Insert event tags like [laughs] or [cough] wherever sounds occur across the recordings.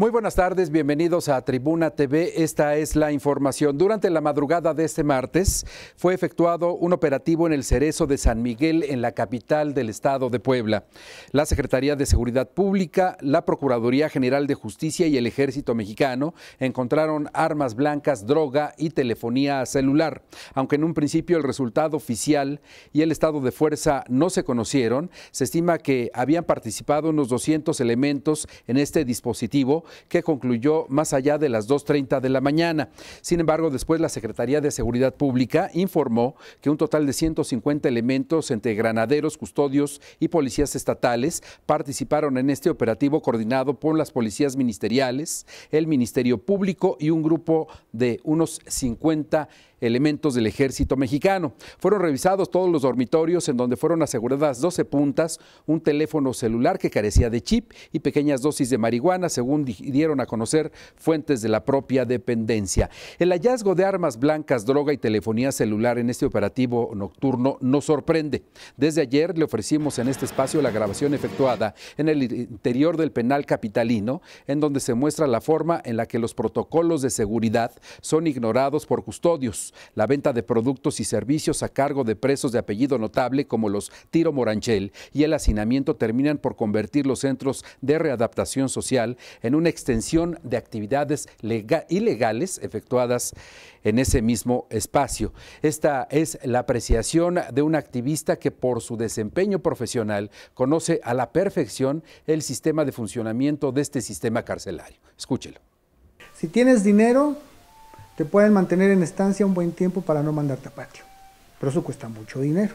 Muy buenas tardes, bienvenidos a Tribuna TV. Esta es la información. Durante la madrugada de este martes fue efectuado un operativo en el Cerezo de San Miguel, en la capital del estado de Puebla. La Secretaría de Seguridad Pública, la Procuraduría General de Justicia y el Ejército Mexicano encontraron armas blancas, droga y telefonía celular. Aunque en un principio el resultado oficial y el estado de fuerza no se conocieron, se estima que habían participado unos 200 elementos en este dispositivo que concluyó más allá de las 2.30 de la mañana. Sin embargo, después la Secretaría de Seguridad Pública informó que un total de 150 elementos entre granaderos, custodios y policías estatales participaron en este operativo coordinado por las policías ministeriales, el Ministerio Público y un grupo de unos 50 elementos del ejército mexicano. Fueron revisados todos los dormitorios en donde fueron aseguradas 12 puntas, un teléfono celular que carecía de chip y pequeñas dosis de marihuana, según dijeron dieron a conocer fuentes de la propia dependencia. El hallazgo de armas blancas, droga y telefonía celular en este operativo nocturno nos sorprende. Desde ayer le ofrecimos en este espacio la grabación efectuada en el interior del penal capitalino, en donde se muestra la forma en la que los protocolos de seguridad son ignorados por custodios, la venta de productos y servicios a cargo de presos de apellido notable como los Tiro Moranchel y el hacinamiento terminan por convertir los centros de readaptación social en un extensión de actividades ilegales efectuadas en ese mismo espacio. Esta es la apreciación de un activista que por su desempeño profesional conoce a la perfección el sistema de funcionamiento de este sistema carcelario. Escúchelo. Si tienes dinero, te pueden mantener en estancia un buen tiempo para no mandarte a patio, pero eso cuesta mucho dinero.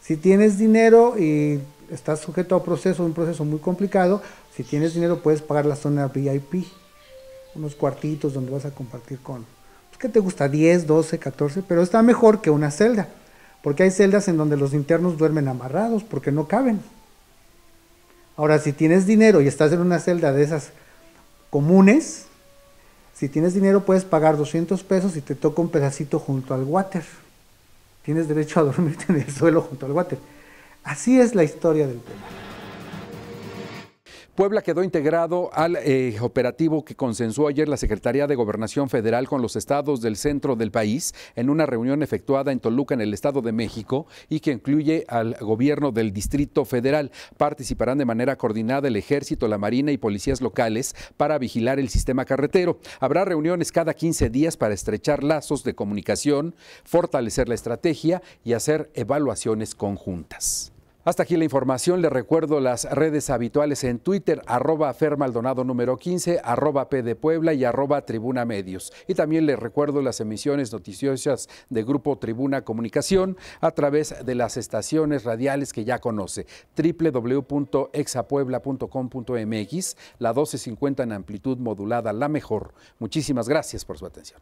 Si tienes dinero y estás sujeto a proceso, un proceso muy complicado. Si tienes dinero, puedes pagar la zona VIP, unos cuartitos donde vas a compartir con, pues, ¿qué te gusta? 10, 12, 14, pero está mejor que una celda, porque hay celdas en donde los internos duermen amarrados porque no caben. Ahora, si tienes dinero y estás en una celda de esas comunes, si tienes dinero puedes pagar 200 pesos y te toca un pedacito junto al water. Tienes derecho a [laughs] dormirte en el suelo junto al water Así es la historia del tema. Puebla quedó integrado al eh, operativo que consensuó ayer la Secretaría de Gobernación Federal con los estados del centro del país en una reunión efectuada en Toluca, en el Estado de México, y que incluye al gobierno del Distrito Federal. Participarán de manera coordinada el Ejército, la Marina y policías locales para vigilar el sistema carretero. Habrá reuniones cada 15 días para estrechar lazos de comunicación, fortalecer la estrategia y hacer evaluaciones conjuntas. Hasta aquí la información. Les recuerdo las redes habituales en Twitter, arroba fermaldonado número 15, arroba P de Puebla y arroba Tribuna Medios. Y también les recuerdo las emisiones noticiosas de Grupo Tribuna Comunicación a través de las estaciones radiales que ya conoce, www.exapuebla.com.mx, la 1250 en amplitud modulada, la mejor. Muchísimas gracias por su atención.